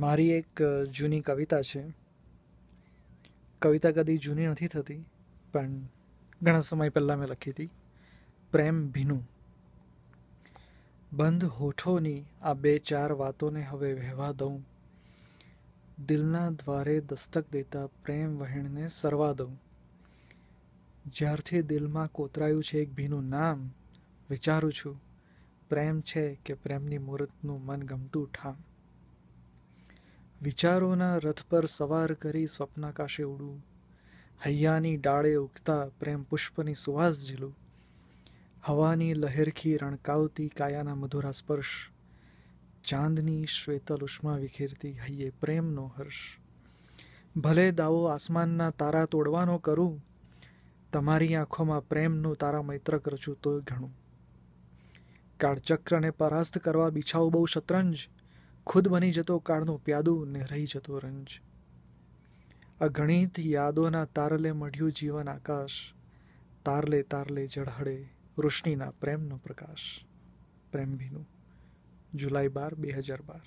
મારી એક જૂની કવિતા છે કવિતા કદી જૂની નથી થતી પણ ઘણા સમય પહેલાં મેં લખી હતી પ્રેમ ભીનું બંધ હોઠોની આ બે ચાર વાતોને હવે વહેવા દઉં દિલના દ્વારે દસ્તક દેતા પ્રેમ વહેણને સરવા દઉં જ્યારથી દિલમાં કોતરાયું છે એક ભીનું નામ વિચારું છું પ્રેમ છે કે પ્રેમની મૂર્તનું મન ગમતું ઠામ વિચારોના રથ પર સવાર કરી સ્વપ્નાકાશે ઉડું હૈયાની ડાળે ઉગતા પ્રેમ પુષ્પની સુવાસ ઝીલું હવાની લહેરખી રણકાવતી કાયાના મધુરા સ્પર્શ ચાંદની શ્વેતલ ઉષ્મા વિખેરતી હૈયે પ્રેમનો હર્ષ ભલે દાવો આસમાનના તારા તોડવાનો કરું તમારી આંખોમાં પ્રેમનું તારા મૈત્રક રચું તોય ઘણું કાળચક્રને પરાસ્ત કરવા બિછાવું બહુ શતરંજ ખુદ બની જતો કાળનું પ્યાદું ને રહી જતો રંજ અગણિત યાદોના તારલે મઢ્યું જીવન આકાશ તારલે તારલે ઝળહળે રોશનીના પ્રેમનો પ્રકાશ પ્રેમભીનું જુલાઈ બાર બે હજાર બાર